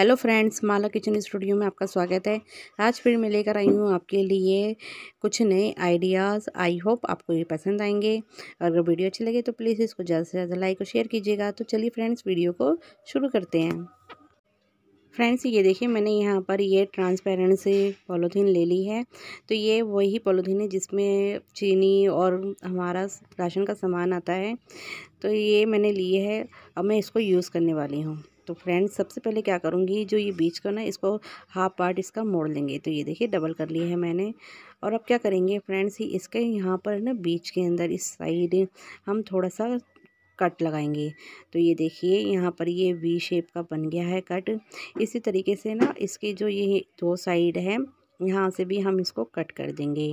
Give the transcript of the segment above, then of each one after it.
hello friends Mala kitchen studio में आपका स्वागत है आज फिर मैं लेकर आई हूँ आपके लिए कुछ नए आइडियाज़ आई होप आपको ये पसंद आएंगे और अगर वीडियो अच्छी लगे तो प्लीज़ इसको ज़्यादा से ज़्यादा लाइक और शेयर कीजिएगा तो चलिए फ्रेंड्स वीडियो को शुरू करते हैं फ्रेंड्स ये देखिए मैंने यहाँ पर ये ट्रांसपेरेंट से पॉलीथीन ले ली है तो ये वही पॉलीथीन है जिसमें चीनी और हमारा राशन का सामान आता है तो ये मैंने ली है अब मैं इसको यूज़ करने वाली हूँ तो फ्रेंड्स सबसे पहले क्या करूँगी जो ये बीच का ना इसको हाफ पार्ट इसका मोड़ लेंगे तो ये देखिए डबल कर लिए है मैंने और अब क्या करेंगे फ्रेंड्स ये इसके यहाँ पर ना बीच के अंदर इस साइड हम थोड़ा सा कट लगाएंगे तो ये देखिए यहाँ पर ये वी शेप का बन गया है कट इसी तरीके से ना इसके जो ये दो साइड है यहाँ से भी हम इसको कट कर देंगे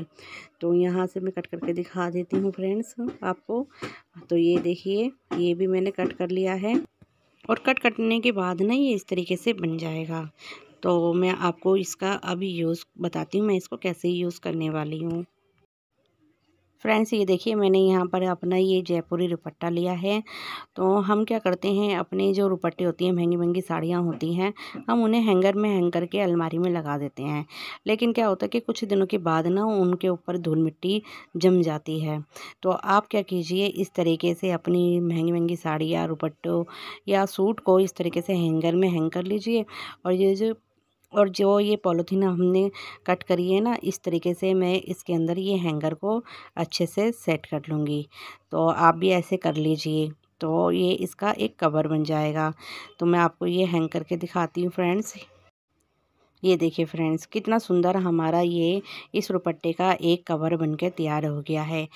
तो यहाँ से मैं कट करके दिखा देती हूँ फ्रेंड्स आपको तो ये देखिए ये भी मैंने कट कर लिया है और कट कटने के बाद ना ये इस तरीके से बन जाएगा तो मैं आपको इसका अभी यूज़ बताती हूँ मैं इसको कैसे यूज़ करने वाली हूँ फ्रेंड्स ये देखिए मैंने यहाँ पर अपना ये जयपुरी दुपट्टा लिया है तो हम क्या करते हैं अपने जो दुपट्टे होती हैं महंगी महंगी साड़ियाँ होती हैं हम उन्हें हैंगर में हैंग करके अलमारी में लगा देते हैं लेकिन क्या होता है कि कुछ दिनों के बाद ना उनके ऊपर धूल मिट्टी जम जाती है तो आप क्या कीजिए इस तरीके से अपनी महंगी महंगी साड़ी या दुपट्टों या सूट को इस तरीके से हैंगर में हैंग कर लीजिए और ये जो और जो ये पॉलीथीन हमने कट करी है ना इस तरीके से मैं इसके अंदर ये हैंगर को अच्छे से सेट कर लूँगी तो आप भी ऐसे कर लीजिए तो ये इसका एक कवर बन जाएगा तो मैं आपको ये हैंग करके दिखाती हूँ फ्रेंड्स ये देखिए फ्रेंड्स कितना सुंदर हमारा ये इस रुपट्टे का एक कवर बनके तैयार हो गया है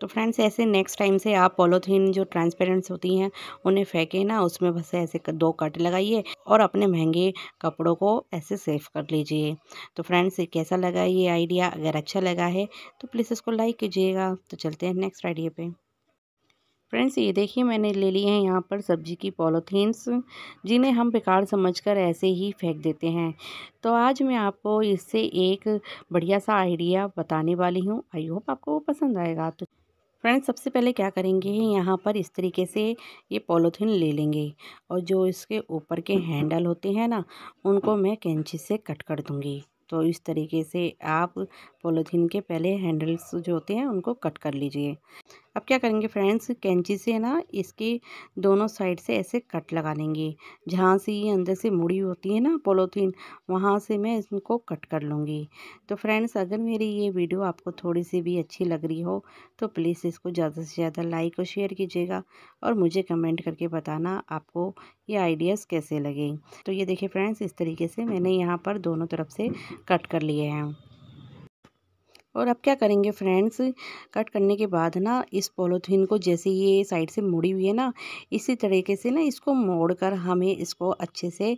तो फ्रेंड्स ऐसे नेक्स्ट टाइम से आप पॉलोथीन जो ट्रांसपेरेंट्स होती हैं उन्हें फेंके ना उसमें बस ऐसे दो कट लगाइए और अपने महंगे कपड़ों को ऐसे सेव कर लीजिए तो फ्रेंड्स कैसा लगा ये आइडिया अगर अच्छा लगा है तो प्लीज़ इसको लाइक कीजिएगा तो चलते हैं नेक्स्ट आइडिया पे फ्रेंड्स ये देखिए मैंने ले लिए हैं यहाँ पर सब्जी की पॉलोथीन्स जिन्हें हम बेकार समझकर ऐसे ही फेंक देते हैं तो आज मैं आपको इससे एक बढ़िया सा आइडिया बताने वाली हूँ आई होप आपको वो पसंद आएगा तो फ्रेंड्स सबसे पहले क्या करेंगे यहाँ पर इस तरीके से ये पॉलोथीन ले लेंगे और जो इसके ऊपर के हैंडल होते हैं ना उनको मैं कैंची से कट कर दूँगी तो इस तरीके से आप पॉलोथीन के पहले हैंडल्स जो होते हैं उनको कट कर लीजिए अब क्या करेंगे फ्रेंड्स कैंची से ना इसके दोनों साइड से ऐसे कट लगा लेंगे जहाँ से ये अंदर से मुड़ी होती है ना पोलोथीन वहाँ से मैं इनको कट कर लूँगी तो फ्रेंड्स अगर मेरी ये वीडियो आपको थोड़ी सी भी अच्छी लग रही हो तो प्लीज़ इसको ज़्यादा से ज़्यादा लाइक और शेयर कीजिएगा और मुझे कमेंट करके बताना आपको ये आइडियाज़ कैसे लगे तो ये देखिए फ्रेंड्स इस तरीके से मैंने यहाँ पर दोनों तरफ से कट कर लिए हैं और अब क्या करेंगे फ्रेंड्स कट करने के बाद ना इस पॉलीथीन को जैसे ये साइड से मुड़ी हुई है ना इसी तरीके से ना इसको मोड़ कर हमें इसको अच्छे से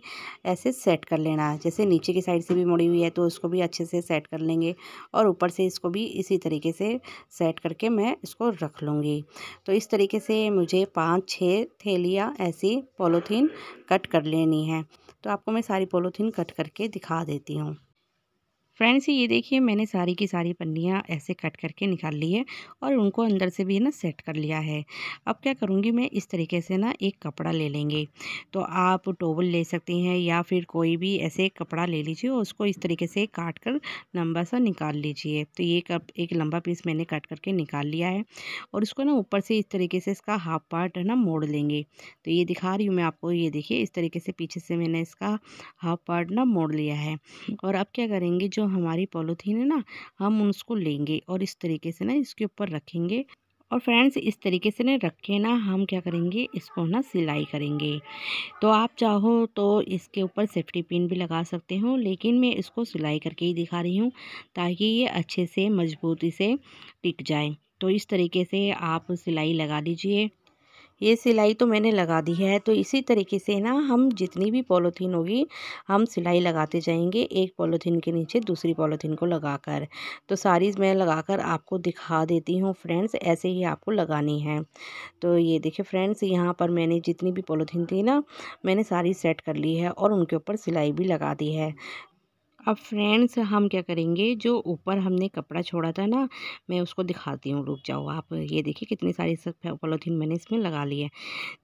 ऐसे सेट कर लेना है जैसे नीचे की साइड से भी मुड़ी हुई है तो उसको भी अच्छे से सेट कर लेंगे और ऊपर से इसको भी इसी तरीके से सेट करके मैं इसको रख लूँगी तो इस तरीके से मुझे पाँच छः थैलियाँ ऐसी पोलोथीन कट कर लेनी है तो आपको मैं सारी पोलोथीन कट करके दिखा देती हूँ फ्रेंड्स ये देखिए मैंने सारी की सारी पन्नियाँ ऐसे कट करके निकाल ली है और उनको अंदर से भी है ना सेट कर लिया है अब क्या करूँगी मैं इस तरीके से ना एक कपड़ा ले लेंगे तो आप टोवल ले सकती हैं या फिर कोई भी ऐसे एक कपड़ा ले लीजिए और उसको इस तरीके से काट कर लंबा सा निकाल लीजिए तो ये कप एक लंबा पीस मैंने कट करके निकाल लिया है और उसको ना ऊपर से इस तरीके से इसका हाफ पार्ट है ना मोड़ लेंगे तो ये दिखा रही हूँ मैं आपको ये देखिए इस तरीके से पीछे से मैंने इसका हाफ पार्ट ना मोड़ लिया है और अब क्या करेंगे जो हमारी पॉलीथीन है ना हम उसको लेंगे और इस तरीके से ना इसके ऊपर रखेंगे और फ्रेंड्स इस तरीके से ना रख के ना हम क्या करेंगे इसको ना सिलाई करेंगे तो आप चाहो तो इसके ऊपर सेफ्टी पिन भी लगा सकते हो लेकिन मैं इसको सिलाई करके ही दिखा रही हूँ ताकि ये अच्छे से मजबूती से टिक जाए तो इस तरीके से आप सिलाई लगा दीजिए ये सिलाई तो मैंने लगा दी है तो इसी तरीके से ना हम जितनी भी पॉलीथीन होगी हम सिलाई लगाते जाएंगे एक पॉलीथीन के नीचे दूसरी पॉलीथीन को लगाकर तो सारी मैं लगाकर आपको दिखा देती हूँ फ्रेंड्स ऐसे ही आपको लगानी है तो ये देखिए फ्रेंड्स यहाँ पर मैंने जितनी भी पॉलीथीन थी ना मैंने सारी सेट कर ली है और उनके ऊपर सिलाई भी लगा दी है अब फ्रेंड्स हम क्या करेंगे जो ऊपर हमने कपड़ा छोड़ा था ना मैं उसको दिखाती हूँ रुक जाओ आप ये देखिए कितनी सारी सब पॉलोथीन मैंने इसमें लगा ली है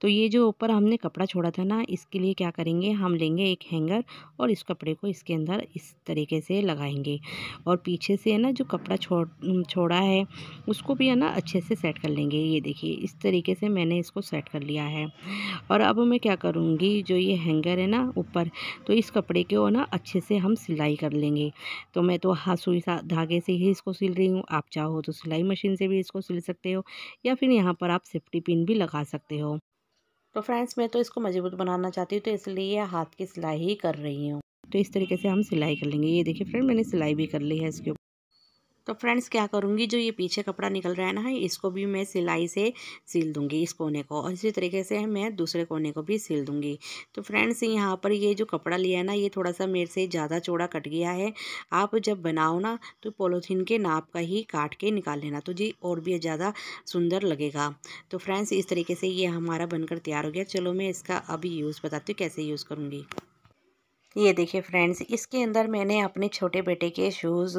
तो ये जो ऊपर हमने कपड़ा छोड़ा था ना इसके लिए क्या करेंगे हम लेंगे एक हैंगर और इस कपड़े को इसके अंदर इस तरीके से लगाएंगे और पीछे से है ना जो कपड़ा छोड़ छोड़ा है उसको भी है ना अच्छे से सेट कर लेंगे ये देखिए इस तरीके से मैंने इसको सेट कर लिया है और अब मैं क्या करूँगी जो ये हैंगर है ना ऊपर तो इस कपड़े को ना अच्छे से हम सिलाई सिलाई कर लेंगे तो मैं तो हाथ सुई धागे से ही इसको सिल रही हूँ आप चाहो तो सिलाई मशीन से भी इसको सिल सकते हो या फिर यहाँ पर आप सेफ्टी पिन भी लगा सकते हो तो फ्रेंड्स मैं तो इसको मजबूत बनाना चाहती हूँ तो इसलिए हाथ की सिलाई ही कर रही हूँ तो इस तरीके से हम सिलाई कर लेंगे ये देखिए फ्रेंड मैंने सिलाई भी कर ली है इसके तो फ्रेंड्स क्या करूँगी जो ये पीछे कपड़ा निकल रहा है ना इसको भी मैं सिलाई से सिल दूँगी इस कोने को और इसी तरीके से मैं दूसरे कोने को भी सिल दूँगी तो फ्रेंड्स यहाँ पर ये जो कपड़ा लिया है ना ये थोड़ा सा मेरे से ज़्यादा चौड़ा कट गया है आप जब बनाओ ना तो पोलोथीन के नाप का ही काट के निकाल लेना तो जी और भी ज़्यादा सुंदर लगेगा तो फ्रेंड्स इस तरीके से ये हमारा बनकर तैयार हो गया चलो मैं इसका अभी यूज़ बताती हूँ कैसे यूज़ करूँगी ये देखिए फ्रेंड्स इसके अंदर मैंने अपने छोटे बेटे के शूज़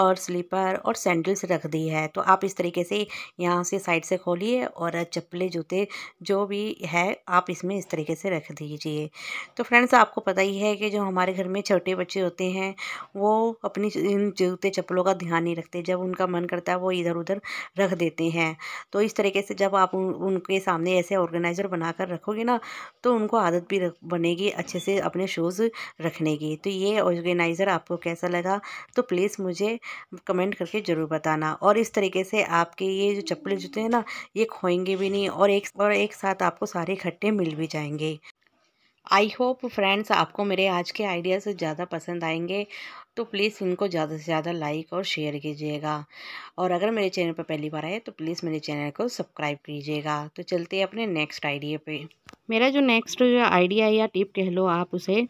और स्लीपर और सैंडल्स रख दी है तो आप इस तरीके से यहाँ से साइड से खोलिए और चप्पलें जूते जो भी है आप इसमें इस तरीके से रख दीजिए तो फ्रेंड्स आपको पता ही है कि जो हमारे घर में छोटे बच्चे होते हैं वो अपनी इन जूते चप्पलों का ध्यान नहीं रखते जब उनका मन करता है वो इधर उधर रख देते हैं तो इस तरीके से जब आप उनके सामने ऐसे ऑर्गेनाइज़र बनाकर रखोगे ना तो उनको आदत भी बनेगी अच्छे से अपने शूज़ रखने की तो ये ऑर्गेनाइज़र आपको कैसा लगा तो प्लीज़ मुझे कमेंट करके ज़रूर बताना और इस तरीके से आपके ये जो चप्पल जूते हैं ना ये खोएंगे भी नहीं और एक और एक साथ आपको सारे इकट्ठे मिल भी जाएंगे आई होप फ्रेंड्स आपको मेरे आज के आइडियाज़ ज़्यादा पसंद आएंगे तो प्लीज़ इनको ज़्यादा से ज़्यादा लाइक और शेयर कीजिएगा और अगर मेरे चैनल पर पहली बार आए तो प्लीज़ मेरे चैनल को सब्सक्राइब कीजिएगा तो चलते हैं अपने नेक्स्ट आइडिया पे मेरा जो नेक्स्ट जो आइडिया या टिप कह लो आप उसे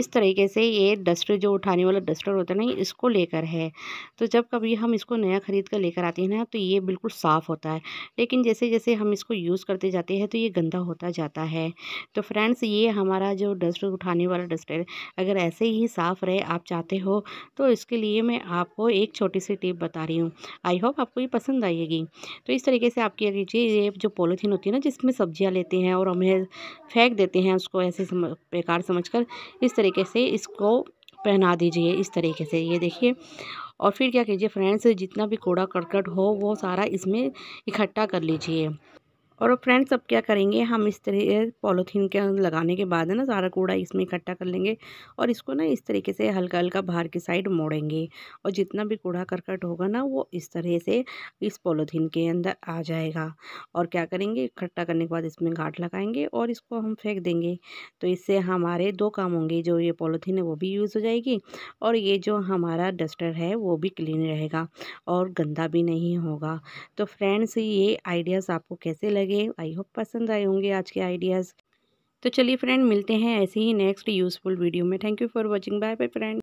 इस तरीके से ये डस्टर जो उठाने वाला डस्टर होता है ना इसको लेकर है तो जब कभी हम इसको नया ख़रीद कर लेकर आते हैं ना तो ये बिल्कुल साफ़ होता है लेकिन जैसे जैसे हम इसको यूज़ करते जाते हैं तो ये गंदा होता जाता है तो फ्रेंड्स ये हमारा जो डस्टर उठाने वाला डस्टर अगर ऐसे ही साफ़ रहे आप चाहते हो तो इसके लिए मैं आपको एक छोटी सी टिप बता रही हूँ आई होप आपको ये पसंद आएगी तो इस तरीके से आप क्या कीजिए ये जो पॉलीथीन होती है ना जिसमें सब्जियाँ लेते हैं और हमें फेंक देते हैं उसको ऐसे समझ बेकार समझ कर इस तरीके से इसको पहना दीजिए इस तरीके से ये देखिए और फिर क्या कीजिए फ्रेंड्स जितना भी कूड़ा करकट हो वो सारा इसमें इकट्ठा कर लीजिए और फ्रेंड्स अब क्या करेंगे हम इस तरह पॉलीथीन के लगाने के बाद है ना सारा कूड़ा इसमें इकट्ठा कर लेंगे और इसको ना इस तरीके से हल्का हल्का बाहर की साइड मोड़ेंगे और जितना भी कूड़ा करकट होगा ना वो इस तरह से इस पॉलीथीन के अंदर आ जाएगा और क्या करेंगे इकट्ठा करने के बाद इसमें घाट लगाएंगे और इसको हम फेंक देंगे तो इससे हमारे दो काम होंगे जो ये पॉलीथीन है वो भी यूज़ हो जाएगी और ये जो हमारा डस्टर है वो भी क्लीन रहेगा और गंदा भी नहीं होगा तो फ्रेंड्स ये आइडियाज़ आपको कैसे लगे लगे आई होप पसंद आए होंगे आज के आइडियाज़ तो चलिए फ्रेंड मिलते हैं ऐसे ही नेक्स्ट यूज़फुल वीडियो में thank you for watching bye bye friend